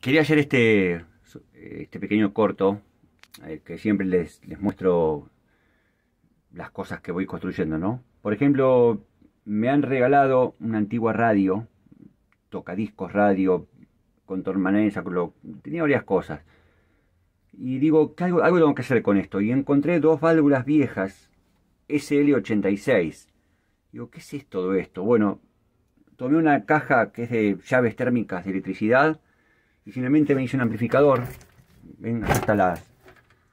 quería hacer este, este pequeño corto eh, que siempre les, les, muestro las cosas que voy construyendo, ¿no? Por ejemplo, me han regalado una antigua radio, tocadiscos radio, con tenía varias cosas. Y digo, ¿qué algo, algo tengo que hacer con esto. Y encontré dos válvulas viejas, SL86. Digo, ¿qué es todo esto? Bueno, tomé una caja que es de llaves térmicas de electricidad, y finalmente me hice un amplificador. las.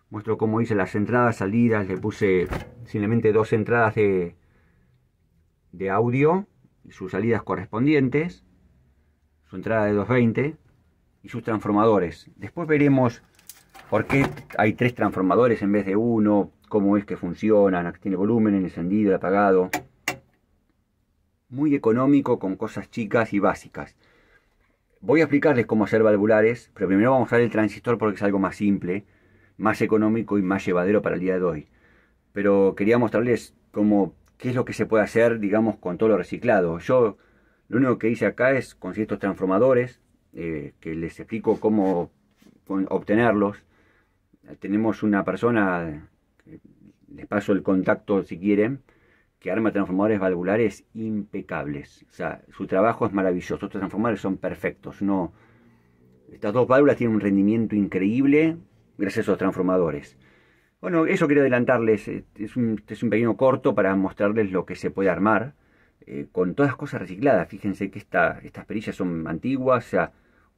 Muestro cómo hice las entradas, salidas. Le puse simplemente dos entradas de, de audio y sus salidas correspondientes. Su entrada de 220 y sus transformadores. Después veremos por qué hay tres transformadores en vez de uno. Cómo es que funcionan. tiene volumen, encendido, apagado. Muy económico con cosas chicas y básicas. Voy a explicarles cómo hacer valvulares, pero primero vamos a ver el transistor porque es algo más simple, más económico y más llevadero para el día de hoy. Pero quería mostrarles cómo, qué es lo que se puede hacer, digamos, con todo lo reciclado. Yo lo único que hice acá es con ciertos transformadores, eh, que les explico cómo obtenerlos. Tenemos una persona, eh, les paso el contacto si quieren, que arma transformadores valvulares impecables. O sea, su trabajo es maravilloso. Estos transformadores son perfectos. No, estas dos válvulas tienen un rendimiento increíble gracias a esos transformadores. Bueno, eso quería adelantarles. Este es un, este es un pequeño corto para mostrarles lo que se puede armar eh, con todas las cosas recicladas. Fíjense que estas perillas son antiguas. O sea,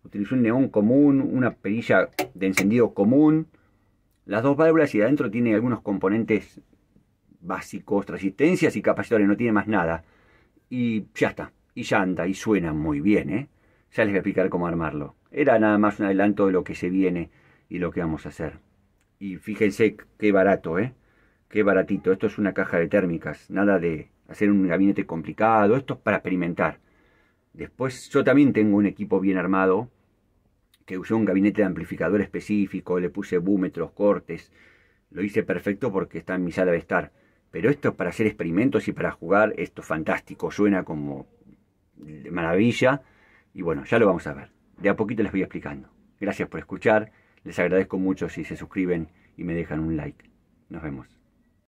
utilizó un neón común, una perilla de encendido común. Las dos válvulas y adentro tiene algunos componentes básicos, resistencias y capacitores, no tiene más nada. Y ya está, y ya anda, y suena muy bien, ¿eh? Ya les voy a explicar cómo armarlo. Era nada más un adelanto de lo que se viene y lo que vamos a hacer. Y fíjense qué barato, ¿eh? Qué baratito. Esto es una caja de térmicas, nada de hacer un gabinete complicado, esto es para experimentar. Después yo también tengo un equipo bien armado, que usé un gabinete de amplificador específico, le puse búmetros, cortes, lo hice perfecto porque está en mi sala de estar. Pero esto para hacer experimentos y para jugar, esto es fantástico, suena como maravilla. Y bueno, ya lo vamos a ver. De a poquito les voy explicando. Gracias por escuchar. Les agradezco mucho si se suscriben y me dejan un like. Nos vemos.